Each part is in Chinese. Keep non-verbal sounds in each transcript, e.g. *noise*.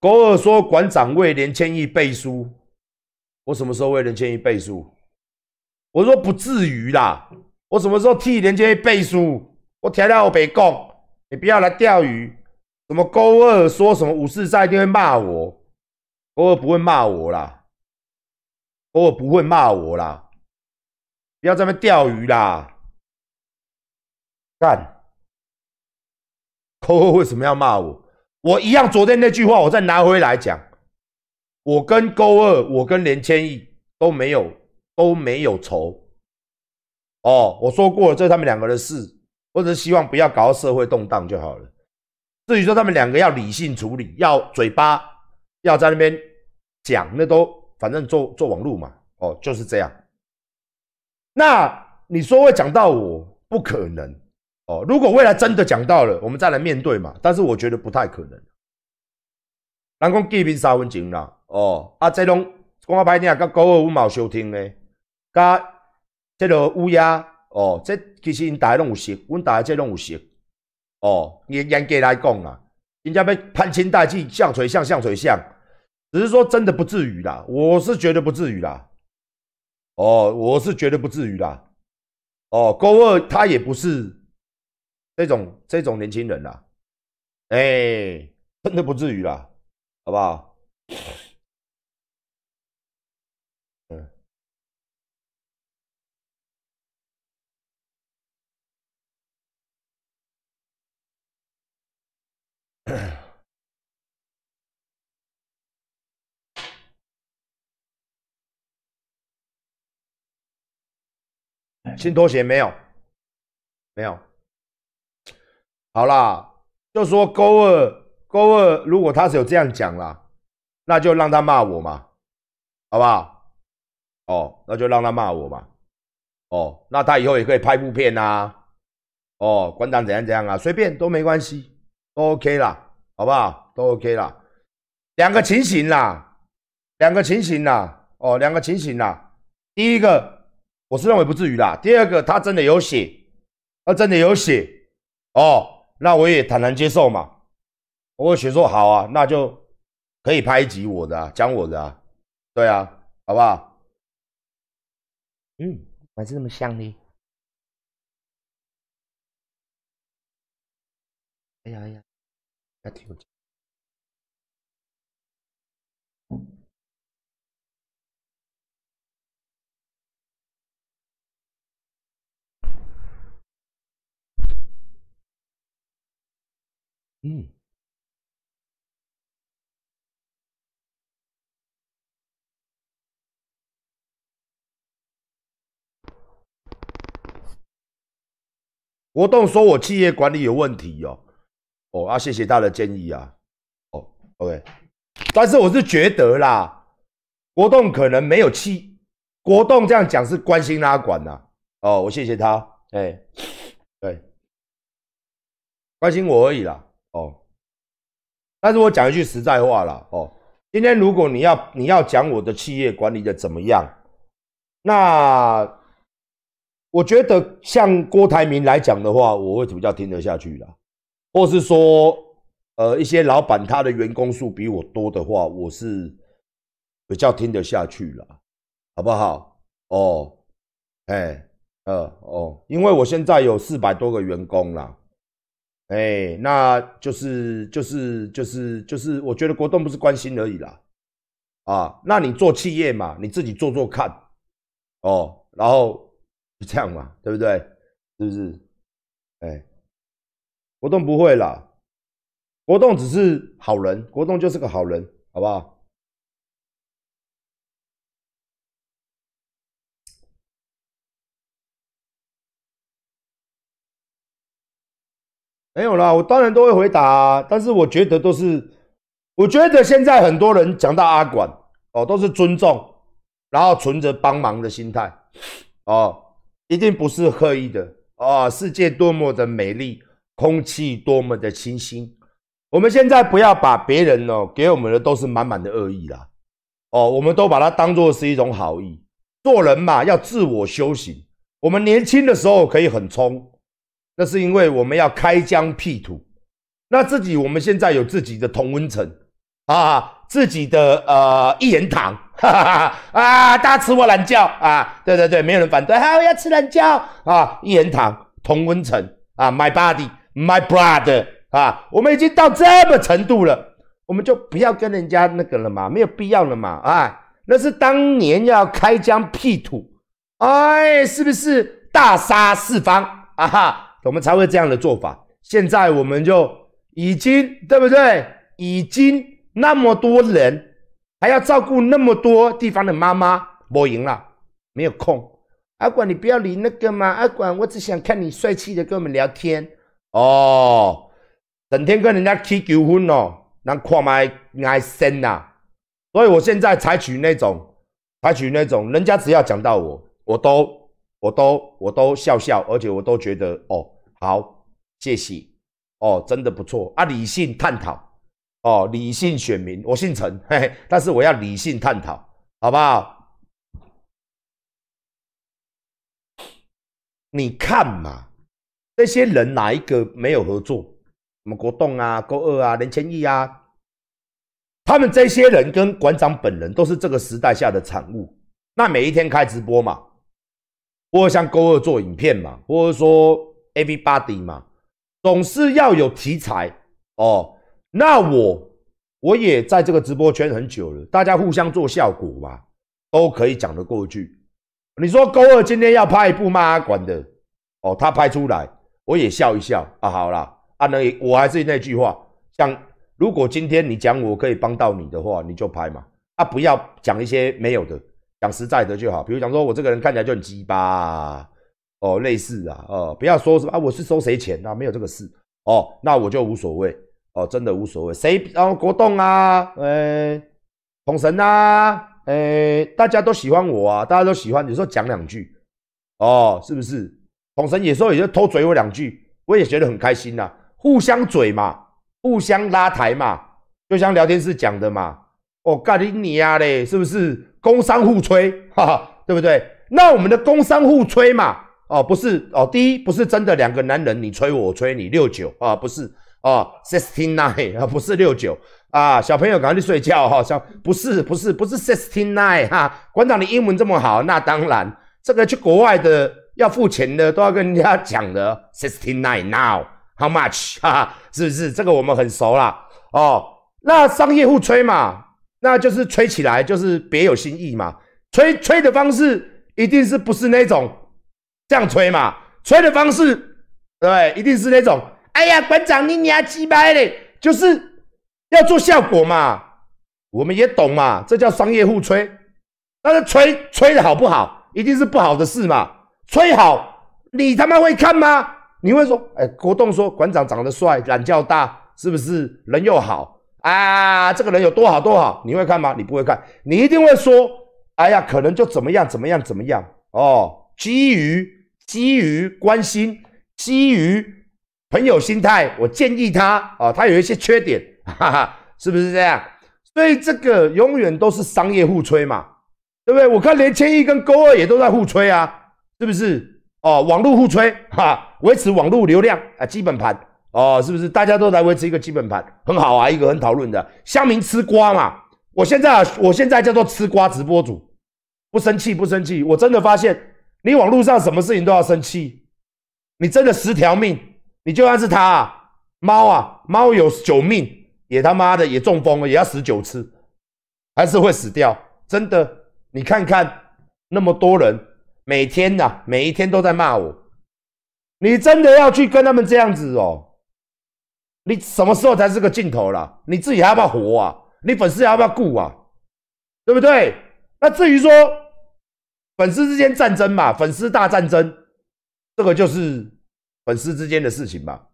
狗二说：“馆长为连千亿背书，我什么时候为连千亿背书？”我说：“不至于啦，我什么时候替连千亿背书？”我条条白讲，你不要来钓鱼。什么狗二说什么武士在一定会骂我，偶尔不会骂我啦，偶尔不会骂我啦，不要在那钓鱼啦，干！扣扣为什么要骂我？我一样，昨天那句话，我再拿回来讲。我跟高二，我跟连千亿都没有，都没有仇。哦，我说过了，这是他们两个的事，我只是希望不要搞到社会动荡就好了。至于说他们两个要理性处理，要嘴巴，要在那边讲，那都反正做做网路嘛。哦，就是这样。那你说会讲到我，不可能。哦，如果未来真的讲到了，我们再来面对嘛。但是我觉得不太可能。人宫继宾三分景啦，哦，阿在东，我阿爸听，甲高二五毛收听咧。加，这个乌鸦，哦，这其实因大家拢有识，我们大家这拢有识。哦，严严格来讲啊，人家被攀亲带气，相随相相随相。只是说真的不至于啦，我是觉得不至于啦。哦，我是觉得不至于啦。哦，高二他也不是。这种这种年轻人呐，哎，真的不至于啦，好不好？嗯，*coughs* 新拖鞋没有，没有。好啦，就说高二，高二如果他是有这样讲啦，那就让他骂我嘛，好不好？哦，那就让他骂我嘛。哦，那他以后也可以拍部片呐。哦，馆长怎样怎样啊？随便都没关系，都 OK 啦，好不好？都 OK 啦。两个情形啦，两个情形啦。哦，两个情形啦。第一个，我是认为不至于啦。第二个，他真的有写，他真的有写。哦。那我也坦然接受嘛，我学说好啊，那就可以拍一集我的，讲我的啊，对啊，好不好？嗯，还是那么像呢。哎呀哎呀，还挺。嗯，国栋说我企业管理有问题哦，哦啊，谢谢他的建议啊，哦，OK，但是我是觉得啦，国栋可能没有气，国栋这样讲是关心他管呐，哦，我谢谢他，哎，对，关心我而已啦。哦，但是我讲一句实在话了哦，今天如果你要你要讲我的企业管理的怎么样，那我觉得像郭台铭来讲的话，我会比较听得下去了，或是说，呃，一些老板他的员工数比我多的话，我是比较听得下去了，好不好？哦，哎，呃，哦，因为我现在有四百多个员工啦，哎，那就是就是就是就是，我觉得国栋不是关心而已啦，啊，那你做企业嘛，你自己做做看，哦，然后就这样嘛，对不对？是不是？哎，国栋不会啦，国栋只是好人，国栋就是个好人，好不好？没有啦，我当然都会回答，啊，但是我觉得都是，我觉得现在很多人讲到阿管哦，都是尊重，然后存着帮忙的心态，哦，一定不是刻意的啊！世界多么的美丽，空气多么的清新，我们现在不要把别人哦给我们的都是满满的恶意啦，哦，我们都把它当做是一种好意。做人嘛，要自我修行。我们年轻的时候可以很冲。那是因为我们要开疆辟土，那自己我们现在有自己的同温层啊，自己的呃一言堂 *laughs* 啊，大吃我懒觉啊，对对对，没有人反对，好，我要吃懒觉啊，一言堂同温层啊，my b o d y m y brother 啊，我们已经到这么程度了，我们就不要跟人家那个了嘛，没有必要了嘛，啊，那是当年要开疆辟土，哎，是不是大杀四方啊？我们才会这样的做法。现在我们就已经对不对？已经那么多人，还要照顾那么多地方的妈妈，我赢了，没有空。阿管，你不要理那个嘛。阿管，我只想看你帅气的跟我们聊天哦。整天跟人家踢球混哦，难跨嘛，爱生啊。所以我现在采取那种，采取那种，人家只要讲到我，我都。我都我都笑笑，而且我都觉得哦好，谢谢哦，真的不错啊，理性探讨哦，理性选民，我姓陈，嘿嘿，但是我要理性探讨，好不好？你看嘛，这些人哪一个没有合作？什么国栋啊、沟二啊、林千亿啊，他们这些人跟馆长本人都是这个时代下的产物。那每一天开直播嘛。或者像勾二做影片嘛，或者说 e V e r y body 嘛，总是要有题材哦。那我我也在这个直播圈很久了，大家互相做效果嘛，都可以讲得过去。你说勾二今天要拍一部妈管的哦，他拍出来我也笑一笑啊。好了，啊那我还是那句话，像如果今天你讲我可以帮到你的话，你就拍嘛，啊不要讲一些没有的。讲实在的就好，比如讲说我这个人看起来就很鸡巴，哦，类似啊，哦，不要说什么啊，我是收谁钱啊？没有这个事，哦，那我就无所谓，哦，真的无所谓。谁啊？国栋啊，哎，红神啊，哎，大家都喜欢我啊，大家都喜欢，有时候讲两句，哦，是不是？红神有时候也就偷嘴我两句，我也觉得很开心呐，互相嘴嘛，互相拉台嘛，就像聊天室讲的嘛。哦，咖喱尼亚嘞，是不是？工商互吹，哈哈，对不对？那我们的工商互吹嘛，哦，不是哦，第一不是真的，两个男人你吹我吹，你六九啊，不是哦 s i x t e e nine n 啊，不是六九啊，小朋友赶快去睡觉哈，小不是不是不是 s i x t e e nine n 哈，馆长你英文这么好，那当然，这个去国外的要付钱的都要跟人家讲的 s i x t e e nine n now how much 哈，是不是？这个我们很熟啦，哦，那商业互吹嘛。那就是吹起来就是别有新意嘛，吹吹的方式一定是不是那种这样吹嘛，吹的方式对，一定是那种。哎呀，馆长你娘鸡掰的，就是要做效果嘛，我们也懂嘛，这叫商业互吹。但是吹吹的好不好，一定是不好的事嘛。吹好你他妈会看吗？你会说，哎，国栋说馆长长得帅，胆较大，是不是人又好？啊，这个人有多好多好，你会看吗？你不会看，你一定会说，哎呀，可能就怎么样怎么样怎么样哦。基于基于关心，基于朋友心态，我建议他啊，他有一些缺点，哈哈，是不是这样？所以这个永远都是商业互吹嘛，对不对？我看连千亿跟勾二也都在互吹啊，是不是？哦，网络互吹哈，维持网络流量啊，基本盘。哦，是不是大家都来维持一个基本盘，很好啊，一个很讨论的乡民吃瓜嘛。我现在啊，我现在叫做吃瓜直播主，不生气不生气。我真的发现，你网络上什么事情都要生气，你真的十条命，你就算是他啊、猫啊，猫有九命，也他妈的也中风了，也要死九次，还是会死掉。真的，你看看那么多人，每天呐，每一天都在骂我，你真的要去跟他们这样子哦。你什么时候才是个尽头了？你自己还要不要活啊？你粉丝还要不要顾啊？对不对？那至于说粉丝之间战争嘛，粉丝大战争，这个就是粉丝之间的事情嘛。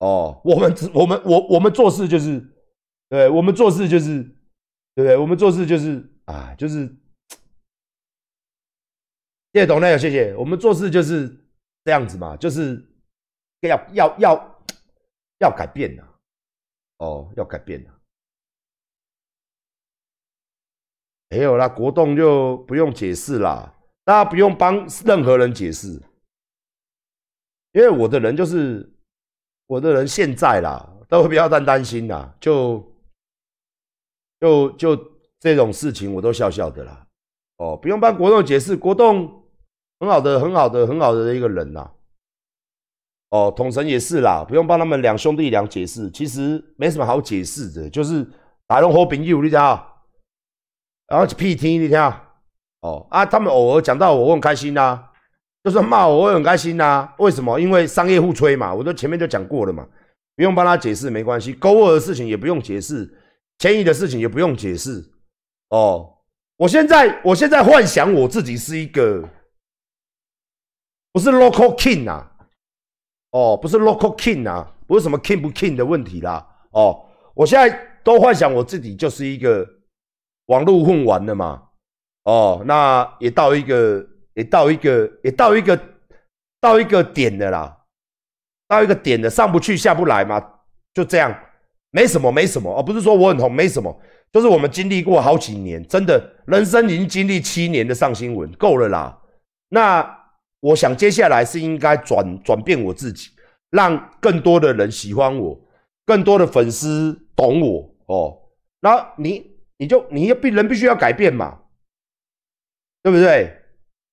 哦，我们只我们我我们做事就是，对，我们做事就是，对不对？我们做事就是啊，就是谢谢董亮，谢谢。我们做事就是这样子嘛，就是要要要。要改变了，哦，要改变了，没有啦，国栋就不用解释啦，大家不用帮任何人解释，因为我的人就是我的人现在啦，都不要担担心啦，就就就这种事情我都笑笑的啦，哦，不用帮国栋解释，国栋很好的很好的很好的一个人呐。哦，统神也是啦，不用帮他们两兄弟俩解释，其实没什么好解释的，就是打龙火饼友，你听啊，然后去屁 T，你听哦啊，他们偶尔讲到我我很开心呐，就算骂我也很开心呐，为什么？因为商业互吹嘛，我都前面就讲过了嘛，不用帮他解释没关系，勾二的事情也不用解释，迁移的事情也不用解释，哦，我现在我现在幻想我自己是一个，我是 local king 啊。哦，不是 local king 啊，不是什么 king 不 king 的问题啦。哦，我现在都幻想我自己就是一个网络混完的嘛。哦，那也到一个也到一个也到一个到一个点的啦，到一个点的上不去下不来嘛，就这样，没什么没什么，而不是说我很红，没什么，就是我们经历过好几年，真的人生已经经历七年的上新闻够了啦。那。我想接下来是应该转转变我自己，让更多的人喜欢我，更多的粉丝懂我哦。然后你你就你要必人必须要改变嘛，对不对？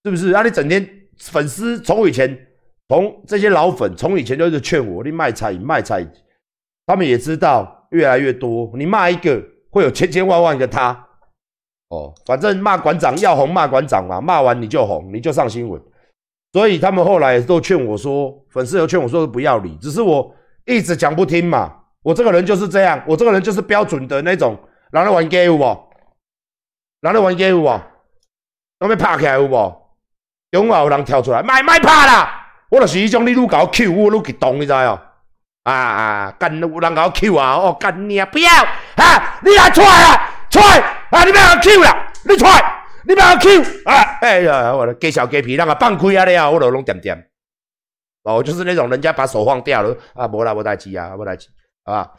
是不是？那你整天粉丝从以前从这些老粉从以前就是劝我你卖菜卖菜，他们也知道越来越多，你骂一个会有千千万万个他。哦，反正骂馆长要红骂馆长嘛，骂完你就红，你就上新闻。所以他们后来都劝我说，粉丝又劝我说不要理，只是我一直讲不听嘛。我这个人就是这样，我这个人就是标准的那种。哪里玩 game 有无？哪里玩 game 有无？我们要拍起来有无？中也有人跳出来，卖卖拍啦！我就是一种你愈搞 Q 我愈激动，你知哦？啊啊，干有人搞 Q 啊！哦，跟你啊不要，哈！你来出来啊，出来！啊，你不要 Q 了，你出来！你不要扣啊！哎呀，我的鸡小鸡皮，让它放开了我都弄点点，哦，就是那种人家把手放掉了啊，没啦，没带去啊，没带去，好吧。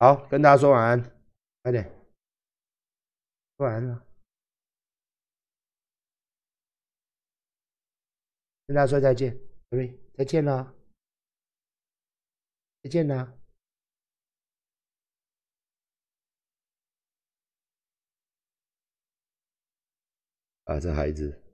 好，跟大家说晚安，快点说晚安了，跟大家说再见，对，再见了，再见了，啊，这孩子。